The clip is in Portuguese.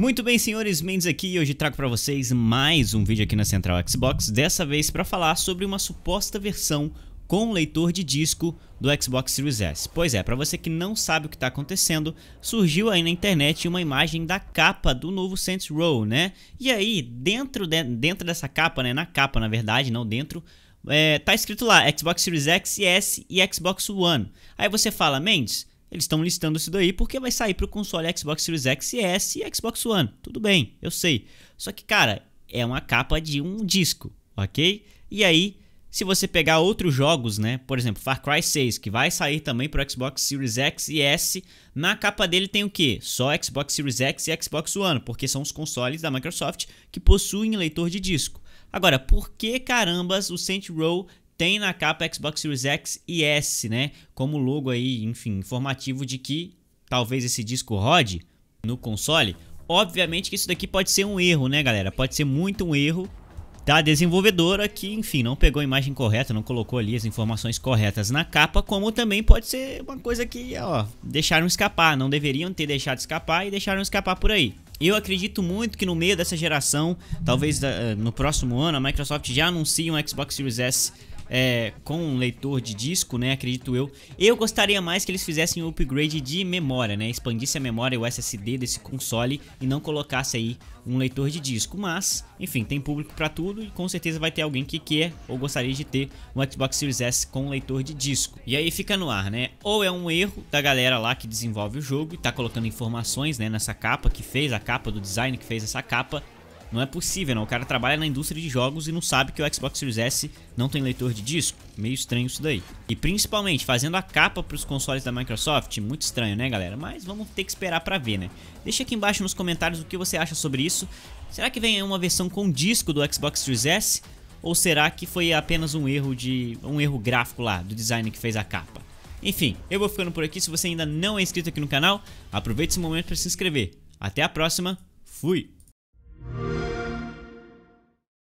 Muito bem, senhores, Mendes aqui e hoje trago para vocês mais um vídeo aqui na Central Xbox, dessa vez para falar sobre uma suposta versão com leitor de disco do Xbox Series S. Pois é, para você que não sabe o que está acontecendo, surgiu aí na internet uma imagem da capa do novo Saints Row, né? E aí, dentro, de, dentro dessa capa, né, na capa na verdade, não dentro, é, tá escrito lá Xbox Series X, S e Xbox One. Aí você fala, Mendes, eles estão listando isso daí porque vai sair para o console Xbox Series X e S e Xbox One. Tudo bem, eu sei. Só que, cara, é uma capa de um disco, ok? E aí, se você pegar outros jogos, né? Por exemplo, Far Cry 6, que vai sair também para o Xbox Series X e S, na capa dele tem o quê? Só Xbox Series X e Xbox One, porque são os consoles da Microsoft que possuem leitor de disco. Agora, por que carambas o Saint Row tem na capa Xbox Series X e S, né? Como logo aí, enfim, informativo de que talvez esse disco rode no console. Obviamente que isso daqui pode ser um erro, né, galera? Pode ser muito um erro da desenvolvedora que, enfim, não pegou a imagem correta, não colocou ali as informações corretas na capa, como também pode ser uma coisa que, ó, deixaram escapar, não deveriam ter deixado escapar e deixaram escapar por aí. Eu acredito muito que no meio dessa geração, talvez eh, no próximo ano, a Microsoft já anuncie um Xbox Series S é, com um leitor de disco, né? Acredito eu. Eu gostaria mais que eles fizessem um upgrade de memória, né? Expandisse a memória o SSD desse console e não colocasse aí um leitor de disco. Mas, enfim, tem público para tudo e com certeza vai ter alguém que quer ou gostaria de ter um Xbox Series S com um leitor de disco. E aí fica no ar, né? Ou é um erro da galera lá que desenvolve o jogo e tá colocando informações, né, nessa capa que fez a capa do design que fez essa capa não é possível, não. O cara trabalha na indústria de jogos e não sabe que o Xbox Series S não tem leitor de disco. Meio estranho isso daí. E principalmente, fazendo a capa para os consoles da Microsoft, muito estranho, né, galera? Mas vamos ter que esperar para ver, né? Deixa aqui embaixo nos comentários o que você acha sobre isso. Será que vem uma versão com disco do Xbox Series S? Ou será que foi apenas um erro de um erro gráfico lá do designer que fez a capa? Enfim, eu vou ficando por aqui. Se você ainda não é inscrito aqui no canal, aproveite esse momento para se inscrever. Até a próxima. Fui.